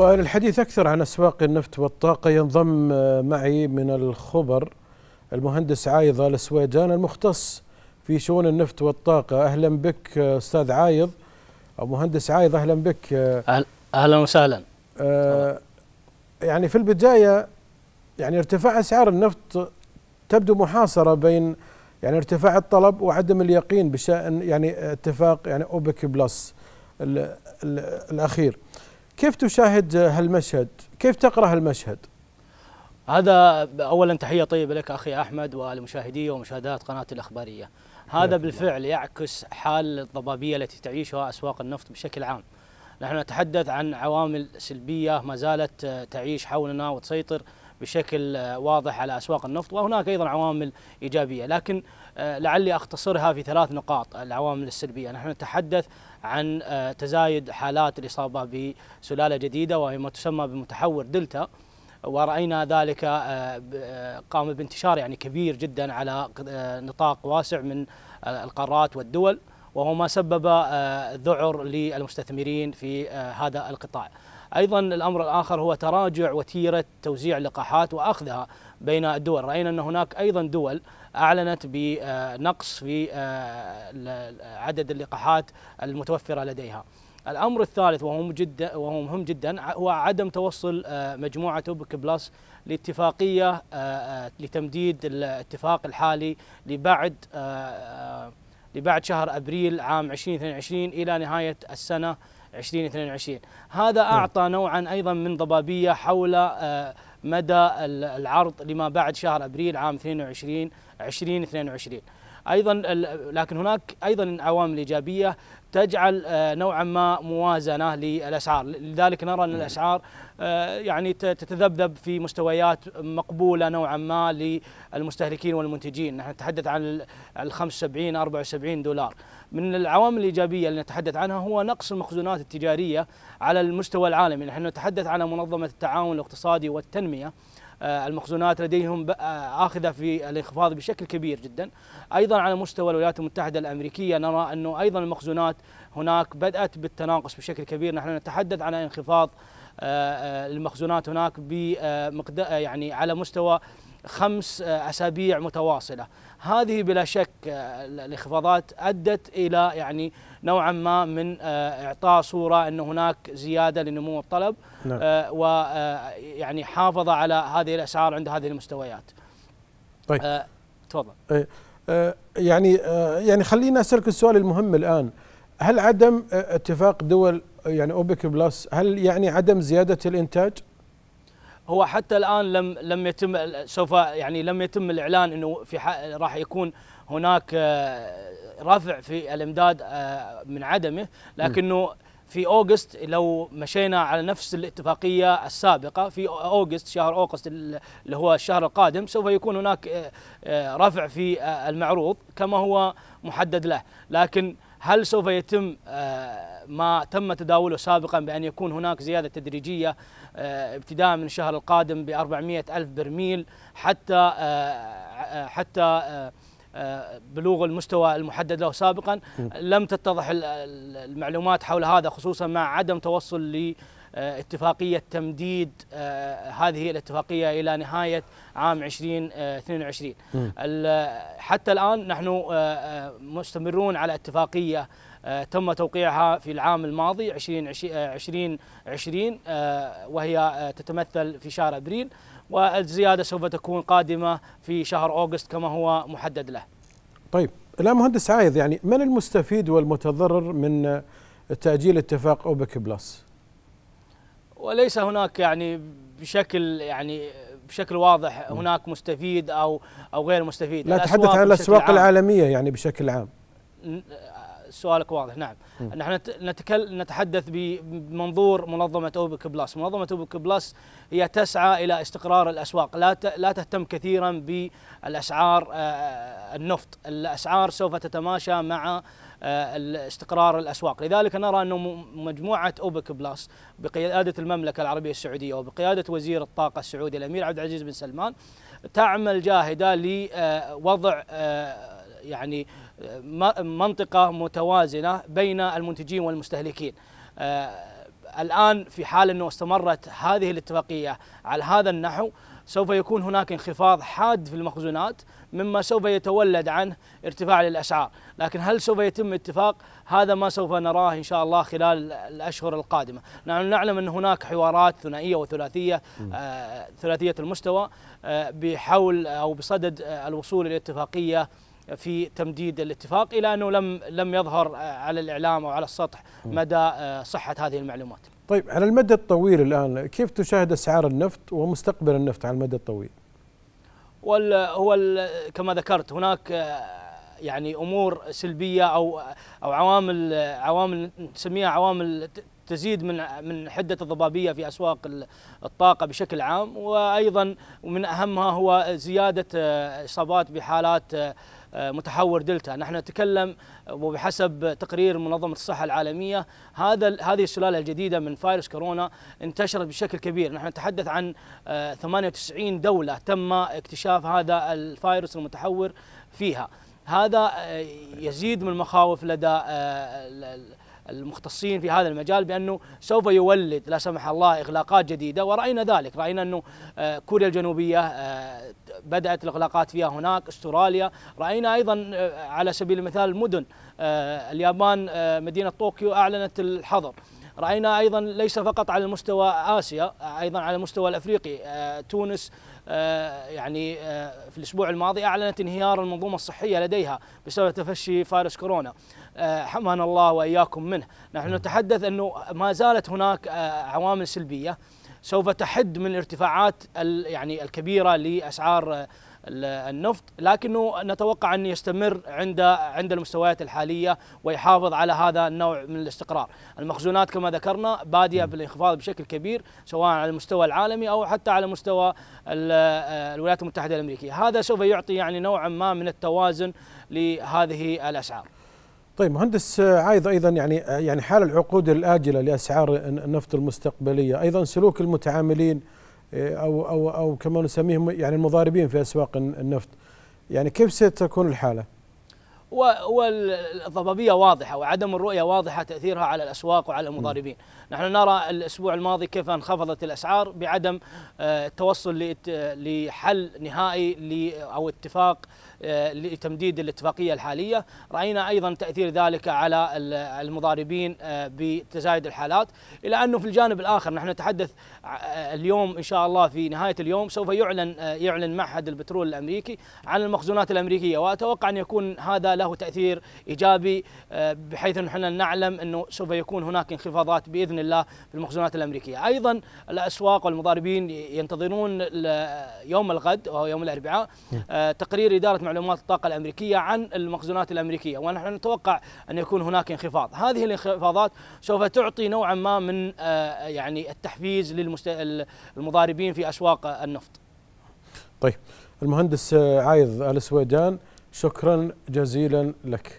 وللحديث أكثر عن أسواق النفط والطاقة ينضم آه، معي من الخبر المهندس عايض آل المختص في شؤون النفط والطاقة أهلا بك آه، أستاذ عايض أو مهندس عايض أهلا بك آه، أهلا وسهلا يعني في البداية يعني ارتفاع أسعار النفط تبدو محاصرة بين يعني ارتفاع الطلب وعدم اليقين بشأن يعني اتفاق يعني أوبك بلس الأخير كيف تشاهد هالمشهد كيف تقرأ هالمشهد هذا اولا تحيه طيبه لك اخي احمد والمشاهديه ومشاهدات قناه الاخباريه. هذا بالفعل يعكس حال الضبابيه التي تعيشها اسواق النفط بشكل عام. نحن نتحدث عن عوامل سلبيه ما زالت تعيش حولنا وتسيطر بشكل واضح على اسواق النفط وهناك ايضا عوامل ايجابيه لكن آه، لعلي اختصرها في ثلاث نقاط العوامل السلبيه، نحن نتحدث عن آه، تزايد حالات الإصابة بسلالة جديدة وهي ما تسمى بمتحور دلتا ورأينا ذلك آه، آه، قام بانتشار يعني كبير جدا على نطاق واسع من القارات والدول وهو ما سبب ذعر للمستثمرين في هذا القطاع أيضا الأمر الآخر هو تراجع وتيرة توزيع اللقاحات وأخذها بين الدول رأينا أن هناك أيضا دول أعلنت بنقص في آه، عدد اللقاحات المتوفرة لديها الأمر الثالث وهو مهم جدا وهو مهم جدا هو عدم توصل آه، مجموعة أوبك بلس لاتفاقية آه، لتمديد الاتفاق الحالي لبعد لبعد شهر أبريل عام 2022 إلى نهاية السنة 2022 هذا نعم. أعطى نوعا أيضا من ضبابية حول آه، مدى العرض لما بعد شهر أبريل عام 2022 2022 ايضا لكن هناك ايضا عوامل ايجابيه تجعل آه، نوعا ما موازنه للاسعار، لذلك نرى ان نعم. الاسعار آه، يعني تتذبذب في مستويات مقبوله نوعا ما للمستهلكين والمنتجين، نحن نتحدث عن ال 75 74 دولار. من العوامل الايجابيه اللي نتحدث عنها هو نقص المخزونات التجاريه على المستوى العالمي، نحن نتحدث عن منظمه التعاون الاقتصادي والتنميه آه، المخزونات لديهم آه، آخذة في الانخفاض بشكل كبير جدا أيضا على مستوى الولايات المتحدة الأمريكية نرى أنه أيضا المخزونات هناك بدأت بالتناقص بشكل كبير نحن نتحدث عن انخفاض آه، المخزونات هناك بمقدار يعني على مستوى خمس أسابيع متواصلة هذه بلا شك آه، الانخفاضات أدت إلى يعني نوعا ما من آه، إعطاء صورة أن هناك زيادة لنمو الطلب نعم. آه، ويعني حافظ على هذه الأسعار عند هذه المستويات طيب تفضل إيه. يعني يعني خلينا اسالك السؤال المهم الان هل عدم اتفاق دول يعني اوبك بلس هل يعني عدم زياده الانتاج؟ هو حتى الان لم لم يتم سوف يعني لم يتم الاعلان انه في راح يكون هناك آه، رفع في الامداد آه، من عدمه لكنه في اوغست لو مشينا على نفس الاتفاقيه السابقه في اوغست شهر اوغست اللي هو الشهر القادم سوف يكون هناك آه، رفع في المعروض كما هو محدد له لكن هل سوف يتم آه، ما تم تداوله سابقا بأن يكون هناك زيادة تدريجية آه، ابتداء من الشهر القادم ب 400 ألف برميل حتى آه، حتى بلوغ المستوى المحدد له سابقا لم تتضح المعلومات حول هذا خصوصا مع عدم توصل ل آه، اتفاقية تمديد آه، هذه الاتفاقية إلى نهاية عام 2022 آه، حتى الآن نحن مستمرون على اتفاقية تم توقيعها في العام الماضي 2020 20 وهي تتمثل في شهر أبريل والزيادة سوف تكون قادمة في شهر أغسطس كما هو محدد له طيب لا مهندس عايض يعني من المستفيد والمتضرر من تأجيل اتفاق أوبك بلس؟ وليس هناك يعني بشكل يعني بشكل واضح هناك مستفيد او او غير مستفيد لا اتحدث عن الاسواق العالميه يعني بشكل عام سؤالك واضح نعم نحن نتكل نتحدث بمنظور منظمه اوبك بلس منظمه اوبك بلس هي تسعى الى استقرار الاسواق لا لا تهتم كثيرا بالاسعار آه، النفط الاسعار سوف تتماشى مع آه، استقرار الاسواق، لذلك نرى انه مجموعه اوبك بلس بقياده المملكه العربيه السعوديه وبقياده وزير الطاقه السعودي الامير عبد العزيز بن سلمان تعمل جاهده لوضع آه، آه، يعني منطقه متوازنه بين المنتجين والمستهلكين. الان في حال انه استمرت هذه الاتفاقيه على هذا النحو سوف يكون هناك انخفاض حاد في المخزونات مما سوف يتولد عنه ارتفاع للأسعار لكن هل سوف يتم اتفاق هذا ما سوف نراه إن شاء الله خلال الأشهر القادمة نحن نعلم أن هناك حوارات ثنائية وثلاثية آه ثلاثية المستوى آه بحول أو بصدد آه الوصول إلى اتفاقية في تمديد الاتفاق الى انه لم لم يظهر آه، على الاعلام او على السطح مدى آه، صحه هذه المعلومات. طيب على المدى الطويل الآن كيف تشاهد أسعار النفط ومستقبل النفط على المدى الطويل هو كما ذكرت هناك يعني امور سلبيه او او عوامل عوامل نسميها عوامل تزيد من من حده الضبابيه في اسواق الطاقه بشكل عام وايضا ومن اهمها هو زياده اصابات بحالات متحور دلتا نحن نتكلم وبحسب تقرير منظمة الصحة العالمية هذا هذه السلالة الجديدة من فيروس كورونا انتشرت بشكل كبير نحن نتحدث عن 98 آه، دولة تم اكتشاف هذا الفيروس المتحور فيها هذا آه، يزيد من المخاوف لدى آه، المختصين في هذا المجال بانه سوف يولد لا سمح الله اغلاقات جديده وراينا ذلك، راينا انه كوريا الجنوبيه بدأت الإغلاقات فيها هناك أستراليا رأينا أيضا آه، على سبيل المثال مدن آه، اليابان آه، مدينة طوكيو أعلنت الحظر رأينا أيضا ليس فقط على المستوى آسيا أيضا على المستوى الأفريقي تونس يعني في الأسبوع الماضي أعلنت انهيار المنظومة الصحية لديها بسبب تفشي فيروس كورونا حمانا الله وإياكم منه نحن نتحدث أنه ما زالت هناك عوامل سلبية سوف تحد من الارتفاعات يعني الكبيره لاسعار النفط لكنه نتوقع أن يستمر عند عند المستويات الحالية ويحافظ على هذا النوع من الاستقرار المخزونات كما ذكرنا بادية بالانخفاض بشكل كبير سواء على المستوى العالمي أو حتى على مستوى الولايات المتحدة الأمريكية هذا سوف يعطي يعني نوعا ما من التوازن لهذه الأسعار طيب مهندس آه، عايض ايضا يعني آه، يعني حال العقود الاجله لاسعار النفط المستقبليه ايضا سلوك المتعاملين آه، او او او كما نسميهم يعني المضاربين في اسواق النفط يعني كيف ستكون الحاله؟ والضبابيه واضحه وعدم الرؤيه واضحه تاثيرها على الاسواق وعلى المضاربين، نحن نرى الاسبوع الماضي كيف انخفضت الاسعار بعدم التوصل لحل نهائي او اتفاق آه، لتمديد الاتفاقية الحالية رأينا أيضا تأثير ذلك على المضاربين آه، بتزايد الحالات إلى أنه في الجانب الآخر نحن نتحدث آه، اليوم إن شاء الله في نهاية اليوم سوف يعلن يعلن معهد البترول الأمريكي عن المخزونات الأمريكية وأتوقع أن يكون هذا له تأثير إيجابي بحيث نحن نعلم أنه سوف يكون هناك انخفاضات بإذن الله في المخزونات الأمريكية أيضا الأسواق والمضاربين ينتظرون يوم الغد وهو يوم الأربعاء نعم. تقرير إدارة معلومات الطاقة الأمريكية عن المخزونات الأمريكية ونحن نتوقع أن يكون هناك انخفاض هذه الانخفاضات سوف تعطي نوعا ما من آه، يعني التحفيز للمضاربين في أسواق النفط طيب المهندس عايض آل سويدان شكرا جزيلا لك